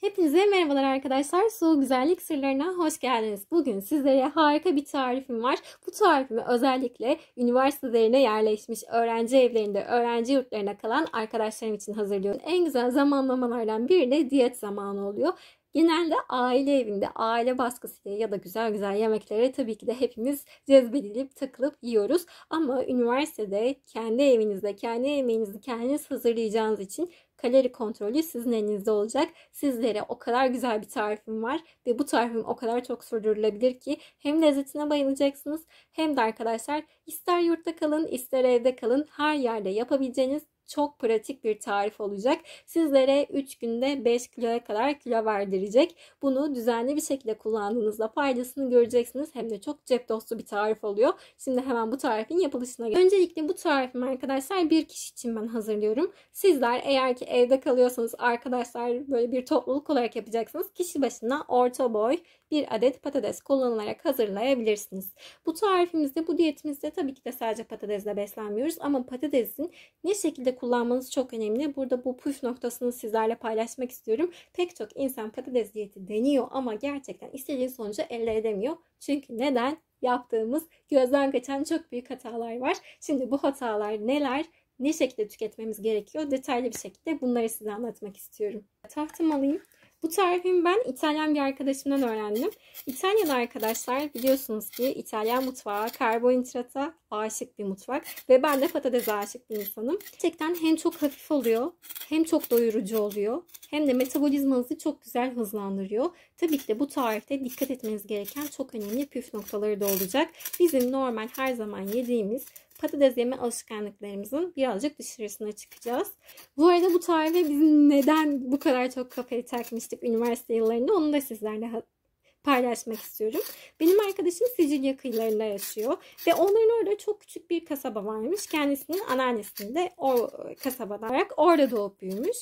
Hepinize merhabalar arkadaşlar. Su Güzellik Sırlarına hoş geldiniz. Bugün sizlere harika bir tarifim var. Bu tarifimi özellikle üniversitelerine yerleşmiş öğrenci evlerinde, öğrenci yurtlarına kalan arkadaşlarım için hazırlıyorum. En güzel zamanlamalardan biri de diyet zamanı oluyor. Genelde aile evinde, aile baskısıyla ya da güzel güzel yemeklere tabii ki de hepimiz cezbedilip takılıp yiyoruz. Ama üniversitede kendi evinizde, kendi yemeğinizi kendiniz hazırlayacağınız için kalori kontrolü sizin elinizde olacak. Sizlere o kadar güzel bir tarifim var ve bu tarifim o kadar çok sürdürülebilir ki hem lezzetine bayılacaksınız hem de arkadaşlar ister yurtta kalın ister evde kalın her yerde yapabileceğiniz çok pratik bir tarif olacak. Sizlere 3 günde 5 kiloya kadar kilo verdirecek. Bunu düzenli bir şekilde kullandığınızda faydasını göreceksiniz. Hem de çok cep dostu bir tarif oluyor. Şimdi hemen bu tarifin yapılışına geçelim. Öncelikle bu tarifimi arkadaşlar bir kişi için ben hazırlıyorum. Sizler eğer ki evde kalıyorsanız arkadaşlar böyle bir topluluk olarak yapacaksınız. Kişi başına orta boy bir adet patates kullanılarak hazırlayabilirsiniz. Bu tarifimizde bu diyetimizde tabii ki de sadece patatesle beslenmiyoruz ama patatesin ne şekilde kullanmanız çok önemli. Burada bu püf noktasını sizlerle paylaşmak istiyorum. Pek çok insan patates diyeti deniyor ama gerçekten istediği sonucu elde edemiyor. Çünkü neden? Yaptığımız gözden kaçan çok büyük hatalar var. Şimdi bu hatalar neler? Ne şekilde tüketmemiz gerekiyor? Detaylı bir şekilde bunları size anlatmak istiyorum. Tahtam alayım. Bu tarifimi ben İtalyan bir arkadaşımdan öğrendim. İtalyan arkadaşlar biliyorsunuz ki İtalyan mutfağı karbonhidrata aşık bir mutfak. Ve ben de patatese aşık bir insanım. Gerçekten hem çok hafif oluyor hem çok doyurucu oluyor. Hem de metabolizmanızı çok güzel hızlandırıyor. Tabii ki de bu tarifte dikkat etmeniz gereken çok önemli püf noktaları da olacak. Bizim normal her zaman yediğimiz patates yeme alışkanlıklarımızın birazcık dışarısına çıkacağız. Bu arada bu tarife bizim neden bu kadar çok kafayı takmıştık üniversite yıllarında onu da sizlerle paylaşmak istiyorum. Benim arkadaşım Sicilya kıyılarında yaşıyor ve onların orada çok küçük bir kasaba varmış. Kendisinin anneannesini de o kasabada olarak orada doğup büyümüş.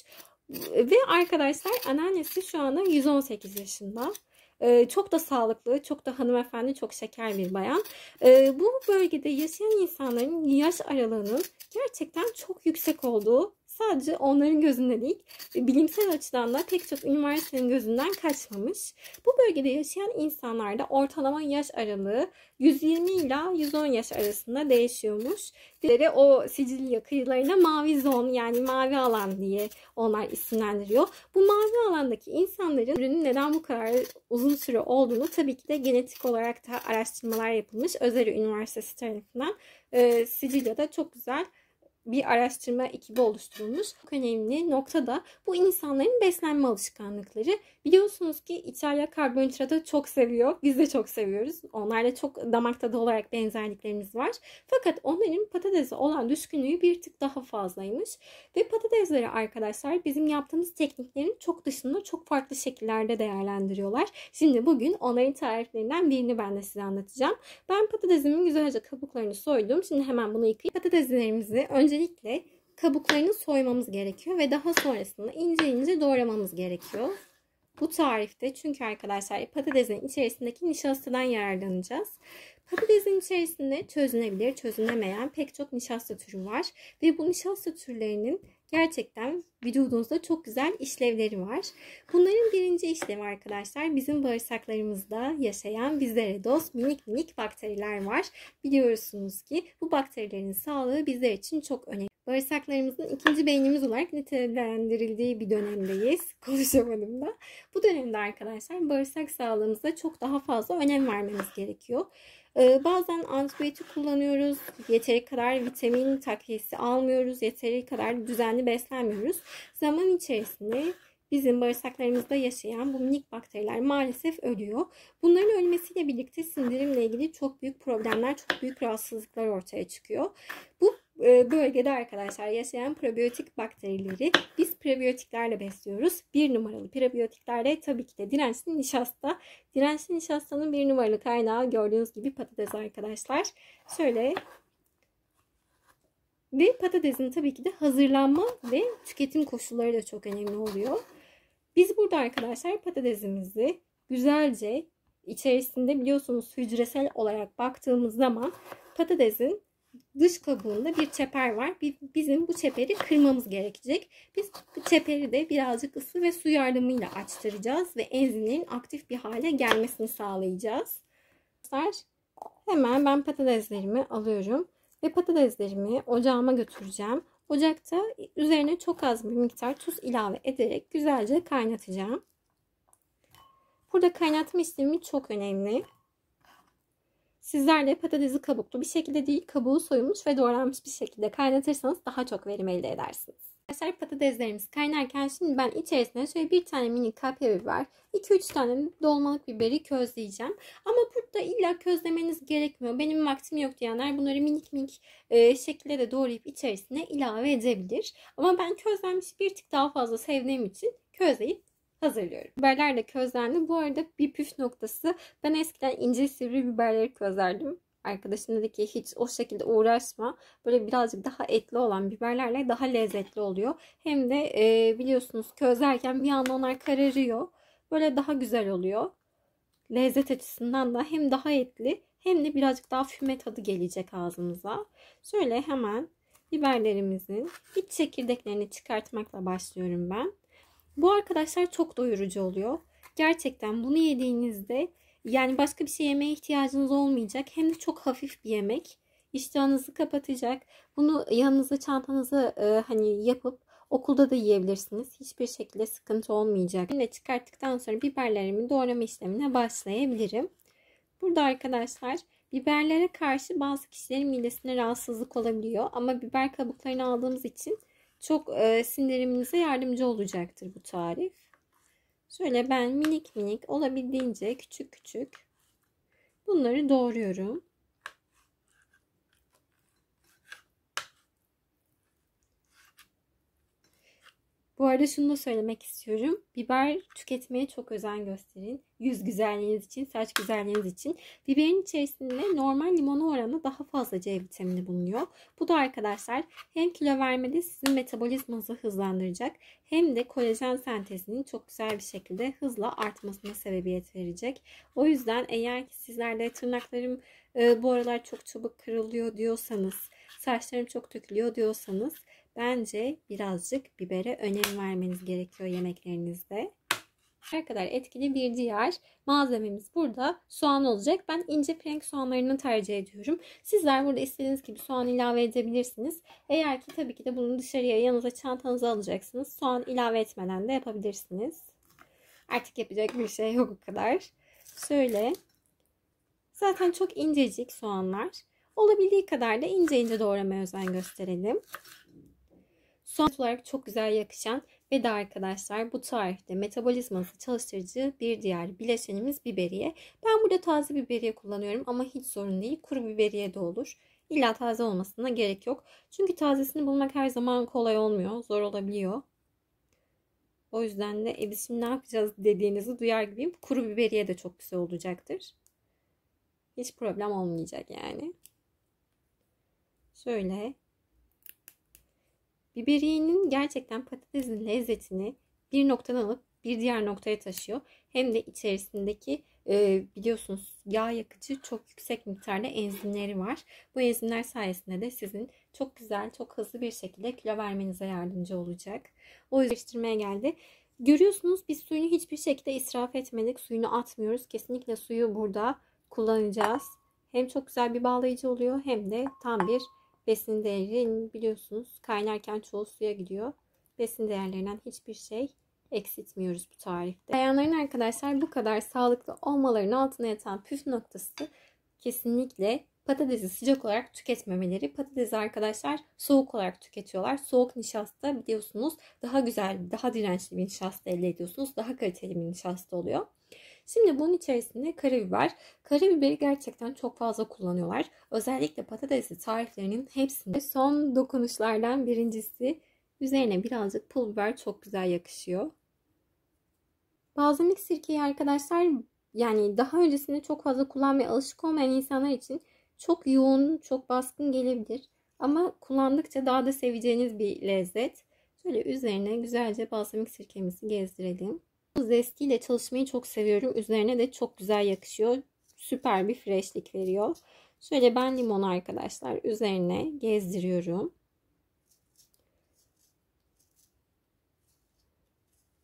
Ve arkadaşlar anneannesi şu anda 118 yaşında. Ee, çok da sağlıklı, çok da hanımefendi, çok şeker bir bayan. Ee, bu bölgede yaşayan insanların yaş aralığının gerçekten çok yüksek olduğu Sadece onların gözünde değil, e, bilimsel açıdan da pek çok üniversitenin gözünden kaçmamış. Bu bölgede yaşayan insanlarda ortalama yaş aralığı 120 ile 110 yaş arasında değişiyormuş. Diğeri o Sicilya kıyılarına mavi zon yani mavi alan diye onlar isimlendiriyor. Bu mavi alandaki insanların ürünün neden bu kadar uzun süre olduğunu tabii ki de genetik olarak da araştırmalar yapılmış. Özeri Üniversitesi tarafından e, Sicilya'da çok güzel bir araştırma ekibi oluşturulmuş. Çok önemli nokta da bu insanların beslenme alışkanlıkları. Biliyorsunuz ki İtalya karbonhidratı çok seviyor. Biz de çok seviyoruz. Onlarla çok damak tadı olarak benzerliklerimiz var. Fakat onların patatese olan düşkünlüğü bir tık daha fazlaymış. Ve patatesleri arkadaşlar bizim yaptığımız tekniklerin çok dışında çok farklı şekillerde değerlendiriyorlar. Şimdi bugün onların tariflerinden birini ben de size anlatacağım. Ben patatesimin güzelce kabuklarını soydum. Şimdi hemen bunu yıkayıp patateslerimizi önce öncelikle kabuklarını soymamız gerekiyor ve daha sonrasında ince ince doğramamız gerekiyor bu tarifte çünkü arkadaşlar patatesin içerisindeki nişastadan yararlanacağız. Patatesin içerisinde çözünebilir, çözünemeyen pek çok nişasta türü var. Ve bu nişasta türlerinin gerçekten vücudunuzda çok güzel işlevleri var. Bunların birinci işlevi arkadaşlar bizim bağırsaklarımızda yaşayan bizlere dost minik minik bakteriler var. Biliyorsunuz ki bu bakterilerin sağlığı bizler için çok önemli bağırsaklarımızın ikinci beynimiz olarak nitelendirildiği bir dönemdeyiz. Konuşamadım da. Bu dönemde arkadaşlar bağırsak sağlığımıza çok daha fazla önem vermemiz gerekiyor. Ee, bazen antibiyotik kullanıyoruz. Yeteri kadar vitamin takviyesi almıyoruz. Yeteri kadar düzenli beslenmiyoruz. Zaman içerisinde bizim bağırsaklarımızda yaşayan bu minik bakteriler maalesef ölüyor. Bunların ölmesiyle birlikte sindirimle ilgili çok büyük problemler, çok büyük rahatsızlıklar ortaya çıkıyor. Bu ee, bölgede arkadaşlar yaşayan probiyotik bakterileri biz prebiyotiklerle besliyoruz. Bir numaralı prebiyotiklerle tabii ki de dirençli nişasta. Dirençli nişastanın bir numaralı kaynağı gördüğünüz gibi patates arkadaşlar. Şöyle ve patatesin tabii ki de hazırlanma ve tüketim koşulları da çok önemli oluyor. Biz burada arkadaşlar patatesimizi güzelce içerisinde biliyorsunuz hücresel olarak baktığımız zaman patatesin dış kabuğunda bir çeper var. Bizim bu çeperi kırmamız gerekecek. Biz bu çeperi de birazcık ısı ve su yardımıyla açtıracağız ve enzimlerin aktif bir hale gelmesini sağlayacağız. Hemen ben patateslerimi alıyorum ve patateslerimi ocağıma götüreceğim. Ocakta üzerine çok az bir miktar tuz ilave ederek güzelce kaynatacağım. Burada kaynatma işlemi çok önemli. Sizler de patatesi kabuklu bir şekilde değil kabuğu soyulmuş ve doğranmış bir şekilde kaynatırsanız daha çok verim elde edersiniz. Arkadaşlar patateslerimiz kaynarken şimdi ben içerisine şöyle bir tane mini kapya biber, 2-3 tane dolmalık biberi közleyeceğim. Ama burada illa közlemeniz gerekmiyor. Benim vaktim yok diyenler bunları minik minik e, şekilde de doğrayıp içerisine ilave edebilir. Ama ben közlenmiş bir tık daha fazla sevdiğim için közleyip hazırlıyorum. Biberler de közlendi. Bu arada bir püf noktası. Ben eskiden ince sivri biberleri közlerdim. Arkadaşım dedi ki hiç o şekilde uğraşma. Böyle birazcık daha etli olan biberlerle daha lezzetli oluyor. Hem de e, biliyorsunuz közlerken bir anda onlar kararıyor. Böyle daha güzel oluyor. Lezzet açısından da hem daha etli hem de birazcık daha füme tadı gelecek ağzımıza. Şöyle hemen biberlerimizin iç çekirdeklerini çıkartmakla başlıyorum ben. Bu arkadaşlar çok doyurucu oluyor. Gerçekten bunu yediğinizde yani başka bir şey yemeye ihtiyacınız olmayacak. Hem de çok hafif bir yemek. İştahınızı kapatacak. Bunu yanınıza çantanıza e, hani yapıp okulda da yiyebilirsiniz. Hiçbir şekilde sıkıntı olmayacak. Ve çıkarttıktan sonra biberlerimi doğrama işlemine başlayabilirim. Burada arkadaşlar biberlere karşı bazı kişilerin midesine rahatsızlık olabiliyor. Ama biber kabuklarını aldığımız için çok e, sindiriminize yardımcı olacaktır bu tarif. Şöyle ben minik minik olabildiğince küçük küçük bunları doğruyorum. Bu arada şunu da söylemek istiyorum. Biber tüketmeye çok özen gösterin. Yüz güzelliğiniz için, saç güzelliğiniz için. Biberin içerisinde normal limona oranla daha fazla C vitamini bulunuyor. Bu da arkadaşlar hem kilo vermede sizin metabolizmanızı hızlandıracak hem de kolajen sentezinin çok güzel bir şekilde hızla artmasına sebebiyet verecek. O yüzden eğer ki sizlerde tırnaklarım e, bu aralar çok çabuk kırılıyor diyorsanız, saçlarım çok dökülüyor diyorsanız Bence birazcık bibere önem vermeniz gerekiyor yemeklerinizde. kadar etkili bir diğer malzememiz burada soğan olacak. Ben ince prenk soğanlarını tercih ediyorum. Sizler burada istediğiniz gibi soğan ilave edebilirsiniz. Eğer ki tabii ki de bunu dışarıya yanınıza çantanıza alacaksınız. Soğan ilave etmeden de yapabilirsiniz. Artık yapacak bir şey yok o kadar. Şöyle. Zaten çok incecik soğanlar. Olabildiği kadar da ince ince doğramaya özen gösterelim. Son olarak çok güzel yakışan ve de arkadaşlar bu tarifte metabolizması çalıştırıcı bir diğer bileşenimiz biberiye. Ben burada taze biberiye kullanıyorum ama hiç sorun değil. Kuru biberiye de olur. İlla taze olmasına gerek yok. Çünkü tazesini bulmak her zaman kolay olmuyor. Zor olabiliyor. O yüzden de e biz şimdi ne yapacağız dediğinizi duyar gibiyim. Kuru biberiye de çok güzel olacaktır. Hiç problem olmayacak yani. Şöyle Biberiğinin gerçekten patatesin lezzetini bir noktadan alıp bir diğer noktaya taşıyor. Hem de içerisindeki e, biliyorsunuz yağ yakıcı çok yüksek miktarda enzimleri var. Bu enzimler sayesinde de sizin çok güzel, çok hızlı bir şekilde kilo vermenize yardımcı olacak. O yüzleştirmeye geldi. Görüyorsunuz biz suyunu hiçbir şekilde israf etmedik. Suyunu atmıyoruz. Kesinlikle suyu burada kullanacağız. Hem çok güzel bir bağlayıcı oluyor hem de tam bir Besin değerini biliyorsunuz kaynarken çoğu suya gidiyor. Besin değerlerinden hiçbir şey eksiltmiyoruz bu tarifte. Bayanların arkadaşlar bu kadar sağlıklı olmalarının altına yatan püf noktası kesinlikle patatesi sıcak olarak tüketmemeleri. Patatesi arkadaşlar soğuk olarak tüketiyorlar. Soğuk nişasta biliyorsunuz daha güzel, daha dirençli bir nişasta elde ediyorsunuz. Daha kaliteli bir nişasta oluyor. Şimdi bunun içerisinde karabiber. Karabiberi gerçekten çok fazla kullanıyorlar. Özellikle patatesli tariflerinin hepsinde son dokunuşlardan birincisi üzerine birazcık pul biber çok güzel yakışıyor. Balzamik sirkeyi arkadaşlar yani daha öncesinde çok fazla kullanmaya alışık olmayan insanlar için çok yoğun, çok baskın gelebilir. Ama kullandıkça daha da seveceğiniz bir lezzet. Şöyle üzerine güzelce balsamik sirkemizi gezdirelim. Zestiyle çalışmayı çok seviyorum. Üzerine de çok güzel yakışıyor. Süper bir freshlik veriyor. Şöyle ben limon arkadaşlar üzerine gezdiriyorum.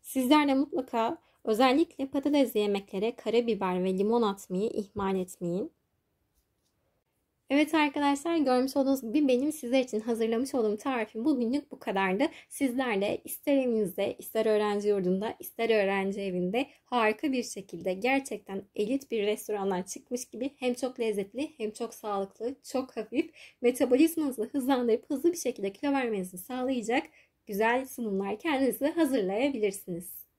Sizler de mutlaka özellikle patatesli yemeklere karabiber ve limon atmayı ihmal etmeyin. Evet arkadaşlar görmüş olduğunuz gibi benim sizler için hazırlamış olduğum tarifim bugünlük bu kadardı. Sizler de ister evinizde, ister öğrenci yurdunda, ister öğrenci evinde harika bir şekilde gerçekten elit bir restorandan çıkmış gibi hem çok lezzetli hem çok sağlıklı, çok hafif, metabolizmanızı hızlandırıp hızlı bir şekilde kilo vermenizi sağlayacak güzel sunumlar kendinize hazırlayabilirsiniz.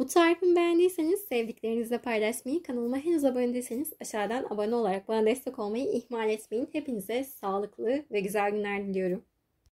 Bu tarifimi beğendiyseniz sevdiklerinizle paylaşmayı, kanalıma henüz abone değilseniz aşağıdan abone olarak bana destek olmayı ihmal etmeyin. Hepinize sağlıklı ve güzel günler diliyorum.